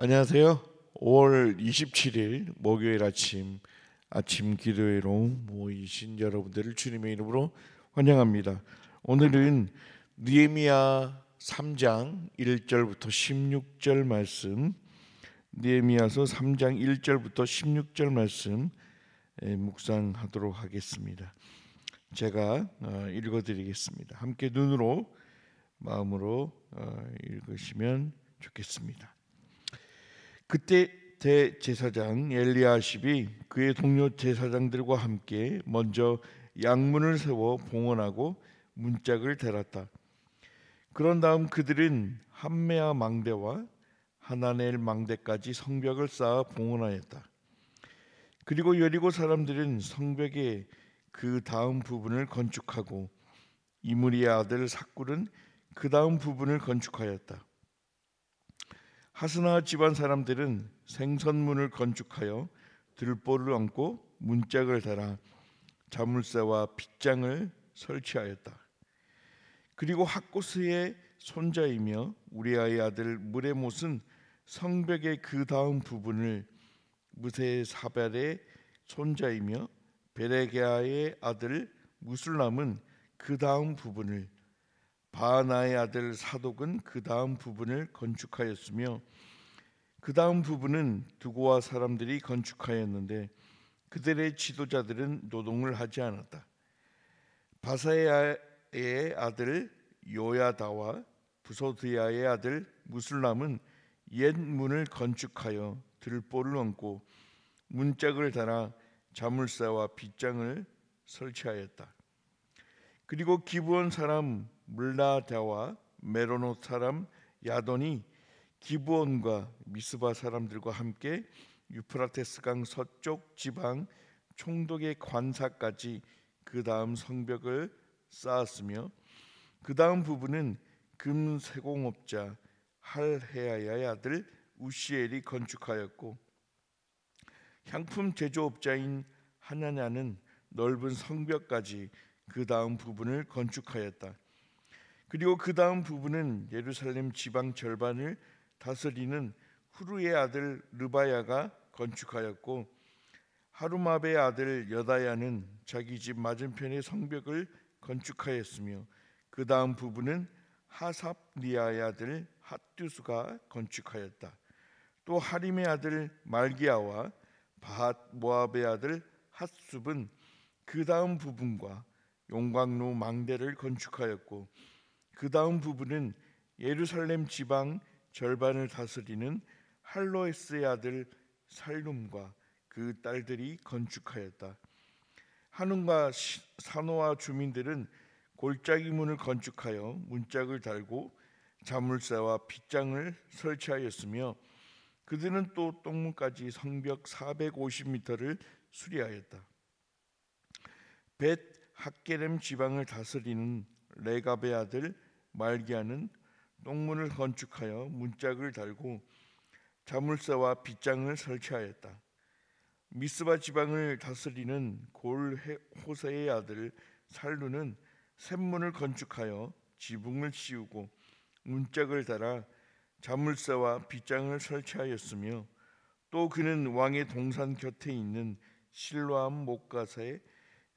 안녕하세요. 5월 27일 목요일 아침 아침 기도회로 모이신 여러분들을 주님의 이름으로 환영합니다. 오늘은 느헤미야 3장 1절부터 16절 말씀 느헤미야서 3장 1절부터 16절 말씀 예, 묵상하도록 하겠습니다. 제가 어, 읽어 드리겠습니다. 함께 눈으로 마음으로 어, 읽으시면 좋겠습니다. 그때 대제사장 엘리아십이 그의 동료 제사장들과 함께 먼저 양문을 세워 봉헌하고 문짝을 달았다. 그런 다음 그들은 함메아 망대와 하나넬 망대까지 성벽을 쌓아 봉헌하였다. 그리고 여리고 사람들은 성벽의 그 다음 부분을 건축하고 이무리의 아들 사꿀은 그 다음 부분을 건축하였다. 하스나 집안 사람들은 생선문을 건축하여 들보를 얹고 문짝을 달아 자물쇠와 빗장을 설치하였다. 그리고 학고스의 손자이며 우리아의 아들 무레못은 성벽의 그 다음 부분을 무세 사발의 손자이며 베레게아의 아들 무술람은 그 다음 부분을 바나의 아들 사독은 그 다음 부분을 건축하였으며 그 다음 부분은 두고와 사람들이 건축하였는데 그들의 지도자들은 노동을 하지 않았다. 바사의 아들 요야다와 부소드야의 아들 무슬람은 옛 문을 건축하여 들보를 얹고 문짝을 달아 자물쇠와 빗장을 설치하였다. 그리고 기브온 사람 물라자와 메로노 사람 야돈이 기브온과 미스바 사람들과 함께 유프라테스강 서쪽 지방 총독의 관사까지 그 다음 성벽을 쌓았으며 그 다음 부분은 금세공업자 할헤야의 아 아들 우시엘이 건축하였고 향품 제조업자인 하나냐는 넓은 성벽까지 그 다음 부분을 건축하였다. 그리고 그 다음 부분은 예루살렘 지방 절반을 다스리는 후루의 아들 르바야가 건축하였고 하루마베의 아들 여다야는 자기 집 맞은편의 성벽을 건축하였으며 그 다음 부분은 하삽리아의 아들 핫듀스가 건축하였다. 또 하림의 아들 말기야와 바핫 모압의 아들 핫숲은 그 다음 부분과 용광로 망대를 건축하였고 그 다음 부분은 예루살렘 지방 절반을 다스리는 할로에스의 아들 살룸과 그 딸들이 건축하였다. 한운과 산호와 주민들은 골짜기 문을 건축하여 문짝을 달고 자물쇠와 빗장을 설치하였으며 그들은 또 똥문까지 성벽 450m를 수리하였다. 벳 학계렘 지방을 다스리는 레갑의 아들 말기아는 똥문을 건축하여 문짝을 달고 자물쇠와 빗장을 설치하였다. 미스바 지방을 다스리는 골 호세의 아들 살루는 샘문을 건축하여 지붕을 씌우고 문짝을 달아 자물쇠와 빗장을 설치하였으며 또 그는 왕의 동산 곁에 있는 실로암 목가사의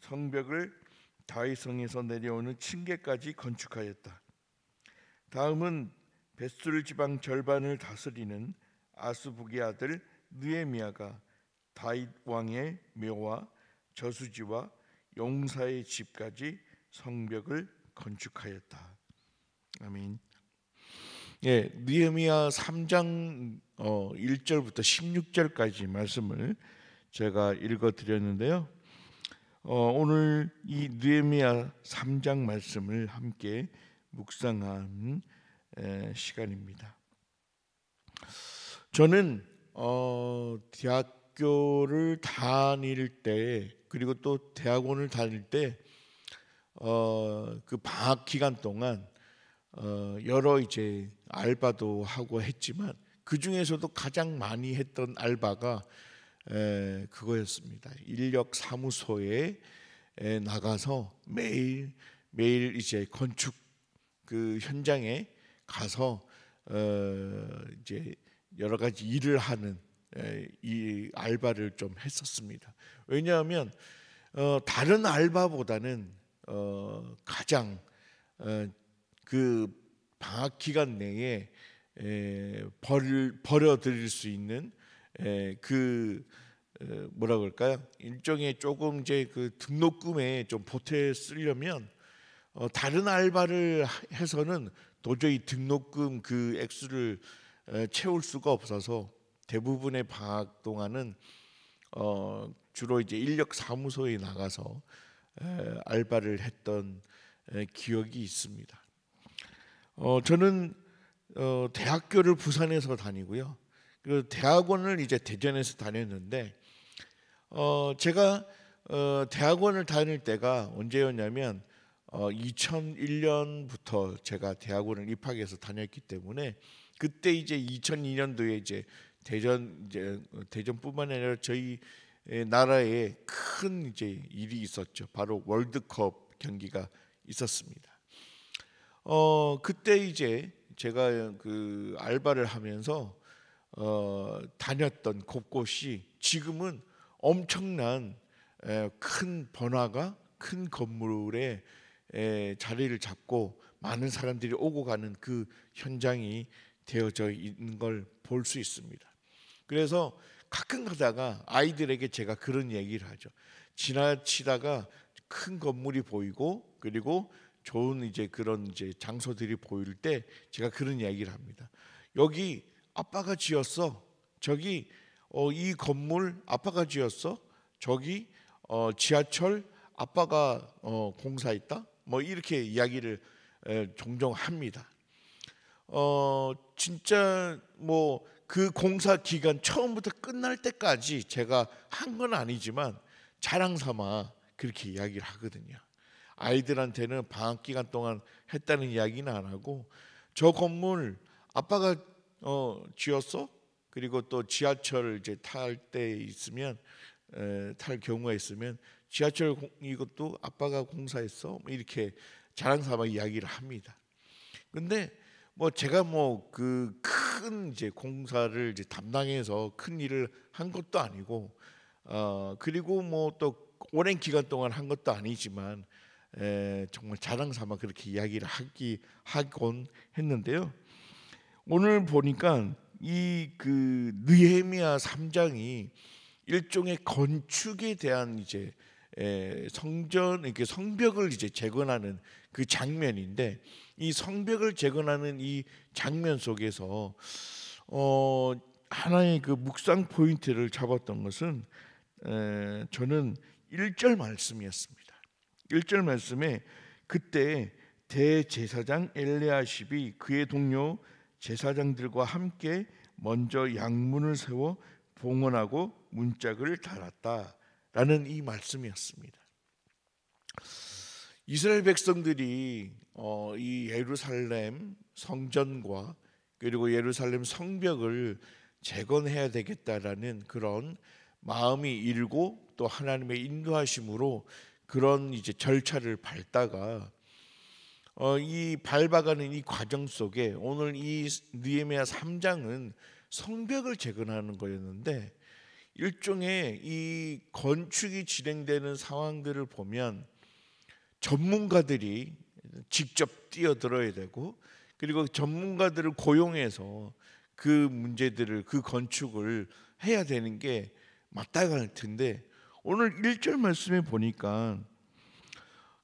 성벽을 다윗성에서 내려오는 층계까지 건축하였다. 다음은 베스툴 지방 절반을 다스리는 아스북의 아들 느에미아가 다윗 왕의 묘와 저수지와 용사의 집까지 성벽을 건축하였다. 아멘. 예, 느헤미야 3장 1절부터 어, 16절까지 말씀을 제가 읽어 드렸는데요. 어, 오늘 이 느헤미야 3장 말씀을 함께 묵상한 에, 시간입니다. 저는 어, 대학교를 다닐 때 그리고 또 대학원을 다닐 때그 어, 그 방학 기간 동안 어, 여러 이제 알바도 하고 했지만 그 중에서도 가장 많이 했던 알바가 그거였습니다. 인력 사무소에 나가서 매일 매일 이제 건축 그 현장에 가서 어 이제 여러 가지 일을 하는 이 알바를 좀 했었습니다. 왜냐하면 어 다른 알바보다는 어 가장 어, 그 방학 기간 내에 벌 버려드릴 수 있는 예, 그 뭐라 그럴까요? 일종의 조금 이제 그 등록금에 좀 보태 쓰려면 어, 다른 알바를 해서는 도저히 등록금 그 액수를 채울 수가 없어서 대부분의 방학 동안은 어 주로 이제 인력 사무소에 나가서 알바를 했던 기억이 있습니다. 어 저는 어 대학교를 부산에서 다니고요. 그 대학원을 이제 대전에서 다녔는데 어 제가 어 대학원을 다닐 때가 언제였냐면 어 2001년부터 제가 대학원을 입학해서 다녔기 때문에 그때 이제 2002년도에 이제 대전 이제 대전뿐만 아니라 저희 나라에 큰 이제 일이 있었죠. 바로 월드컵 경기가 있었습니다. 어 그때 이제 제가 그 알바를 하면서 어, 다녔던 곳곳이 지금은 엄청난 에, 큰 변화가 큰 건물에 에, 자리를 잡고 많은 사람들이 오고 가는 그 현장이 되어져 있는 걸 볼 수 있습니다. 그래서 가끔 가다가 아이들에게 제가 그런 얘기를 하죠. 지나치다가 큰 건물이 보이고 그리고 좋은 이제 그런 이제 장소들이 보일 때 제가 그런 얘기를 합니다. 여기 아빠가 지었어. 저기 어, 이 건물 아빠가 지었어. 저기 어, 지하철 아빠가 어, 공사했다. 뭐 이렇게 이야기를 에, 종종 합니다. 어, 진짜 뭐 그 공사 기간 처음부터 끝날 때까지 제가 한 건 아니지만 자랑 삼아 그렇게 이야기를 하거든요. 아이들한테는 방학 기간 동안 했다는 이야기는 안 하고 저 건물 아빠가 어, 지었어 그리고 또 지하철을 이제 탈때 있으면 에, 탈 경우가 있으면 지하철 공, 이것도 아빠가 공사했어 뭐 이렇게 자랑삼아 이야기를 합니다. 근데 뭐 제가 뭐 그 큰 이제 공사를 이제 담당해서 큰 일을 한 것도 아니고 어 그리고 뭐 또 오랜 기간 동안 한 것도 아니지만 에, 정말 자랑삼아 그렇게 이야기를 하기 하곤 했는데요. 오늘 보니까 이 그 느헤미야 3장이 일종의 건축에 대한 이제 성전 이렇게 성벽을 이제 재건하는 그 장면인데 이 성벽을 재건하는 이 장면 속에서 어 하나의 그 묵상 포인트를 잡았던 것은 저는 1절 말씀이었습니다. 1절 말씀에 그때 대제사장 엘리아십이 그의 동료 제사장들과 함께 먼저 양문을 세워 봉헌하고 문짝을 달았다라는 이 말씀이었습니다. 이스라엘 백성들이 어, 이 예루살렘 성전과 그리고 예루살렘 성벽을 재건해야 되겠다라는 그런 마음이 일고 또 하나님의 인도하심으로 그런 이제 절차를 밟다가 어, 이 밟아가는 이 과정 속에 오늘 이 느헤미야 3장은 성벽을 재건하는 거였는데 일종의 이 건축이 진행되는 상황들을 보면 전문가들이 직접 뛰어들어야 되고 그리고 전문가들을 고용해서 그 문제들을 그 건축을 해야 되는 게 맞다갈 텐데 오늘 1절 말씀에 보니까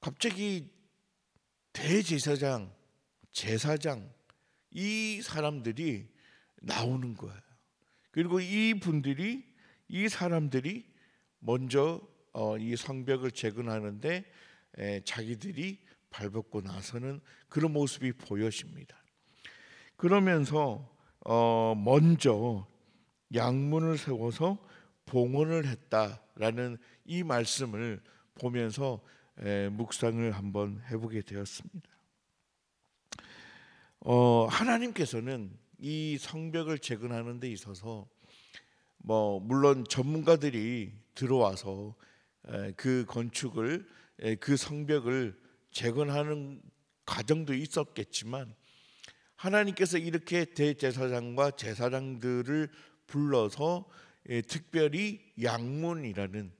갑자기 대제사장, 제사장 이 사람들이 나오는 거예요. 그리고 이 분들이 이 사람들이 먼저 어, 이 성벽을 재건하는데 자기들이 발벗고 나서는 그런 모습이 보여집니다. 그러면서 어, 먼저 양문을 세워서 봉헌을 했다라는 이 말씀을 보면서 묵상을 한번 해보게 되었습니다. 어, 하나님께서는 이 성벽을 재건하는 데 있어서 뭐 물론 전문가들이 들어와서 그 건축을 그 성벽을 재건하는 과정도 있었겠지만 하나님께서 이렇게 대제사장과 제사장들을 불러서 특별히 양문이라는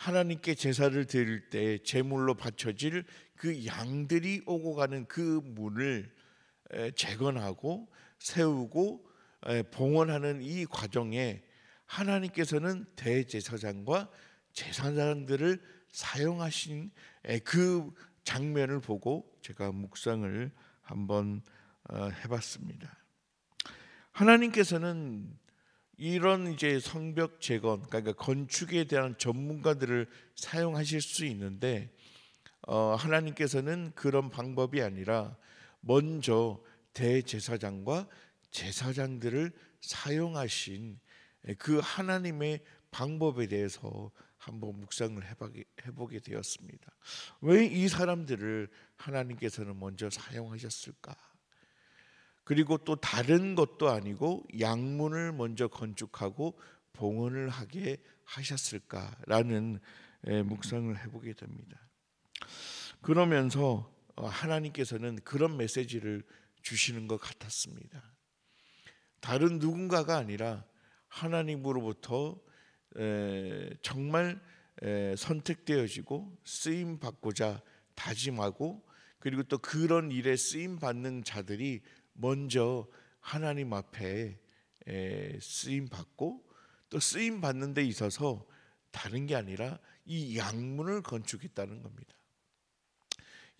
하나님께 제사를 드릴 때 제물로 바쳐질 그 양들이 오고 가는 그 문을 재건하고 세우고 봉헌하는 이 과정에 하나님께서는 대제사장과 제사장들을 사용하신 그 장면을 보고 제가 묵상을 한번 어, 해봤습니다. 하나님께서는 이런 이제 성벽 재건 그러니까 건축에 대한 전문가들을 사용하실 수 있는데 어, 하나님께서는 그런 방법이 아니라 먼저 대제사장과 제사장들을 사용하신 예, 그 하나님의 방법에 대해서 한번 묵상을 해보게 되었습니다. 왜 이 사람들을 하나님께서는 먼저 사용하셨을까? 그리고 또 다른 것도 아니고 양문을 먼저 건축하고 봉헌을 하게 하셨을까라는 묵상을 해보게 됩니다. 그러면서 어, 하나님께서는 그런 메시지를 주시는 것 같았습니다. 다른 누군가가 아니라 하나님으로부터 정말 선택되어지고 쓰임 받고자 다짐하고 그리고 또 그런 일에 쓰임 받는 자들이 먼저 하나님 앞에 쓰임 받고 또 쓰임 받는 데 있어서 다른 게 아니라 이 양문을 건축했다는 겁니다.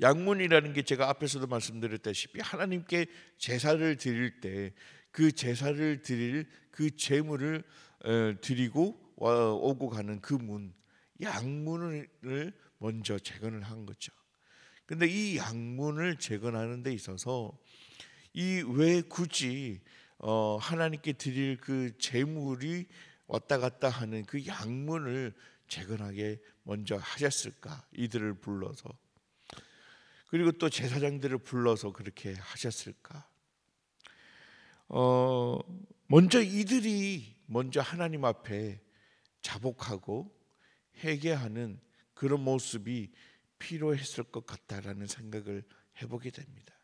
양문이라는 게 제가 앞에서도 말씀드렸다시피 하나님께 제사를 드릴 때 그 제사를 드릴 그 제물을 어, 드리고 오고 가는 그 문, 양문을 먼저 재건을 한 거죠. 근데 이 양문을 재건하는 데 있어서 이왜 굳이 어, 하나님께 드릴 그 재물이 왔다 갔다 하는 그 양문을 재건하게 먼저 하셨을까? 이들을 불러서 그리고 또 제사장들을 불러서 그렇게 하셨을까? 어, 먼저 이들이 먼저 하나님 앞에 자복하고 회개하는 그런 모습이 필요했을 것 같다라는 생각을 해보게 됩니다.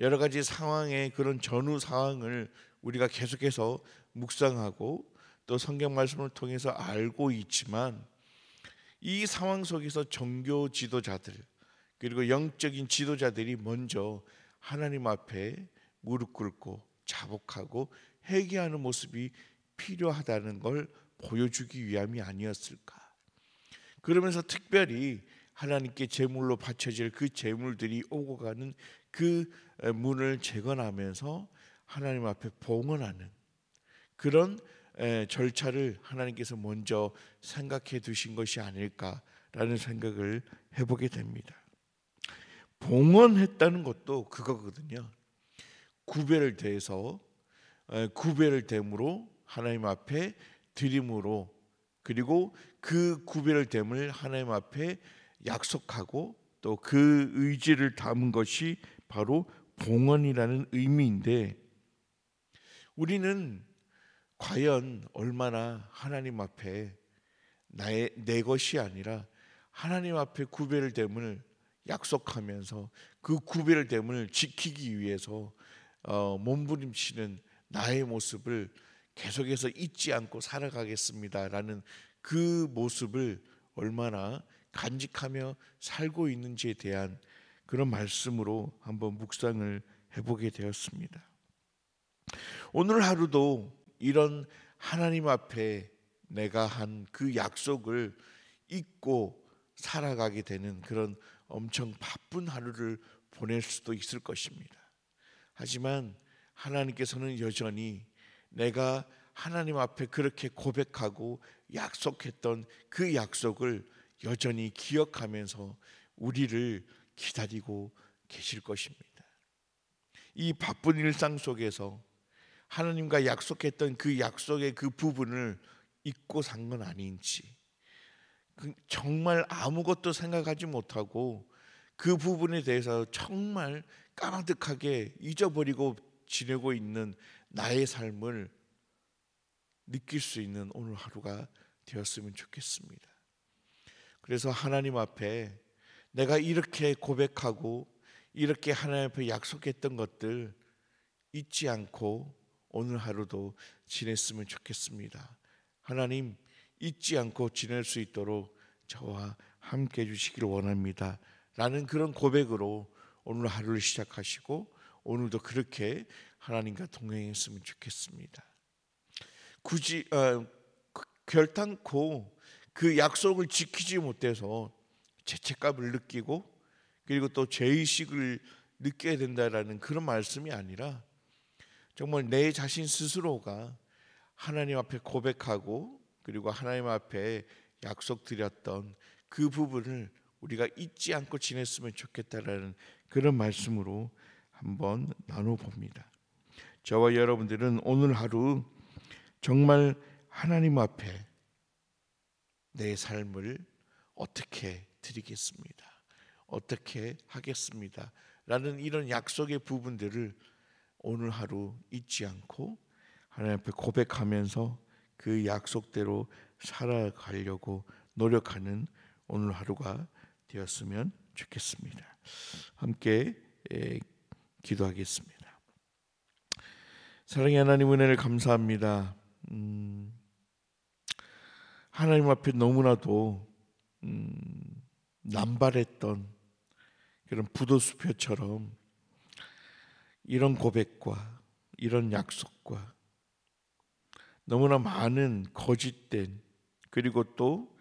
여러 가지 상황의 그런 전후 상황을 우리가 계속해서 묵상하고 또 성경 말씀을 통해서 알고 있지만 이 상황 속에서 종교 지도자들 그리고 영적인 지도자들이 먼저 하나님 앞에 무릎 꿇고 자복하고 회개하는 모습이 필요하다는 걸 보여주기 위함이 아니었을까? 그러면서 특별히 하나님께 제물로 바쳐질 그 제물들이 오고 가는 그 문을 재건하면서 하나님 앞에 봉헌하는 그런 절차를 하나님께서 먼저 생각해 두신 것이 아닐까라는 생각을 해보게 됩니다. 봉헌했다는 것도 그거거든요. 구별을 대해서 구별을 됨으로 하나님 앞에 드림으로 그리고 그 구별을 됨을 하나님 앞에 약속하고 또 그 의지를 담은 것이 바로 봉헌이라는 의미인데 우리는 과연 얼마나 하나님 앞에 나의 내 것이 아니라 하나님 앞에 구별됨을 약속하면서 그 구별됨을 지키기 위해서 어, 몸부림치는 나의 모습을 계속해서 잊지 않고 살아가겠습니다라는 그 모습을 얼마나 간직하며 살고 있는지에 대한 그런 말씀으로 한번 묵상을 해보게 되었습니다. 오늘 하루도 이런 하나님 앞에 내가 한 그 약속을 잊고 살아가게 되는 그런 엄청 바쁜 하루를 보낼 수도 있을 것입니다. 하지만 하나님께서는 여전히 내가 하나님 앞에 그렇게 고백하고 약속했던 그 약속을 여전히 기억하면서 우리를 기다리고 계실 것입니다. 이 바쁜 일상 속에서 하나님과 약속했던 그 약속의 그 부분을 잊고 산 건 아닌지 그 정말 아무것도 생각하지 못하고 그 부분에 대해서 정말 까마득하게 잊어버리고 지내고 있는 나의 삶을 느낄 수 있는 오늘 하루가 되었으면 좋겠습니다. 그래서 하나님 앞에 내가 이렇게 고백하고 이렇게 하나님 앞에 약속했던 것들 잊지 않고 오늘 하루도 지냈으면 좋겠습니다. 하나님 잊지 않고 지낼 수 있도록 저와 함께 해주시길 원합니다. 라는 그런 고백으로 오늘 하루를 시작하시고 오늘도 그렇게 하나님과 동행했으면 좋겠습니다. 굳이 어, 결단코 그 약속을 지키지 못해서 죄책감을 느끼고 그리고 또 죄의식을 느껴야 된다라는 그런 말씀이 아니라 정말 내 자신 스스로가 하나님 앞에 고백하고 그리고 하나님 앞에 약속드렸던 그 부분을 우리가 잊지 않고 지냈으면 좋겠다라는 그런 말씀으로 한번 나눠봅니다. 저와 여러분들은 오늘 하루 정말 하나님 앞에 내 삶을 어떻게 드리겠습니다. 어떻게 하겠습니다. 라는 이런 약속의 부분들을 오늘 하루 잊지 않고 하나님 앞에 고백하면서 그 약속대로 살아가려고 노력하는 오늘 하루가 되었으면 좋겠습니다. 함께 예, 기도하겠습니다. 사랑의 하나님 은혜를 감사합니다. 음, 하나님 앞에 너무나도 음, 남발했던 그런 부도수표처럼 이런 고백과 이런 약속과 너무나 많은 거짓된 그리고 또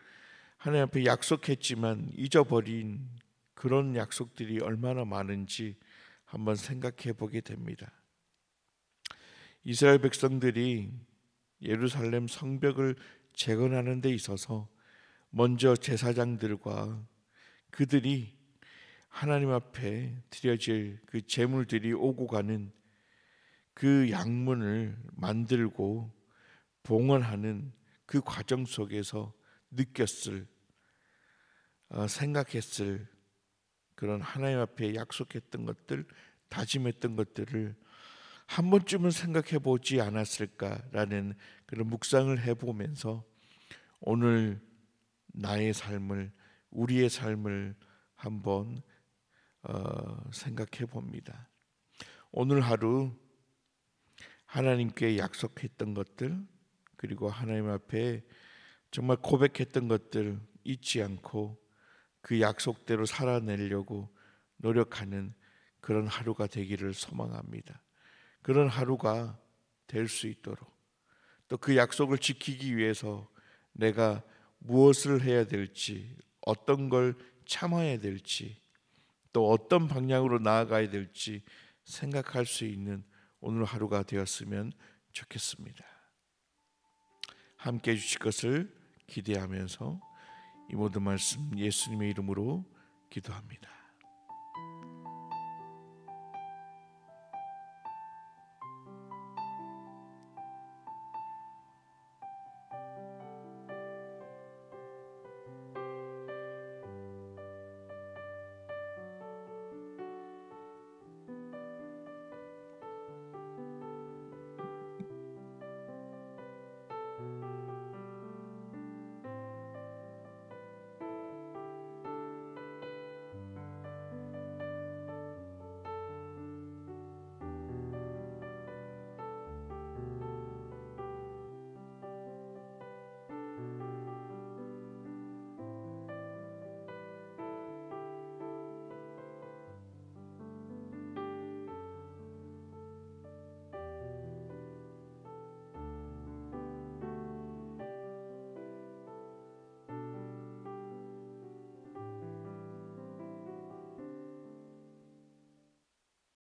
하나님 앞에 약속했지만 잊어버린 그런 약속들이 얼마나 많은지 한번 생각해 보게 됩니다. 이스라엘 백성들이 예루살렘 성벽을 재건하는 데 있어서 먼저 제사장들과 그들이 하나님 앞에 드려질 그 재물들이 오고 가는 그 양문을 만들고 봉헌하는 그 과정 속에서 느꼈을 어, 생각했을 그런 하나님 앞에 약속했던 것들 다짐했던 것들을 한 번쯤은 생각해 보지 않았을까라는 그런 묵상을 해보면서 오늘 나의 삶을 우리의 삶을 한번 어, 생각해 봅니다. 오늘 하루 하나님께 약속했던 것들 그리고 하나님 앞에 정말 고백했던 것들 잊지 않고 그 약속대로 살아내려고 노력하는 그런 하루가 되기를 소망합니다. 그런 하루가 될 수 있도록 또 그 약속을 지키기 위해서 내가 무엇을 해야 될지 어떤 걸 참아야 될지 또 어떤 방향으로 나아가야 될지 생각할 수 있는 오늘 하루가 되었으면 좋겠습니다. 함께 해 주실 것을 기대하면서 이 모든 말씀 예수님의 이름으로 기도합니다.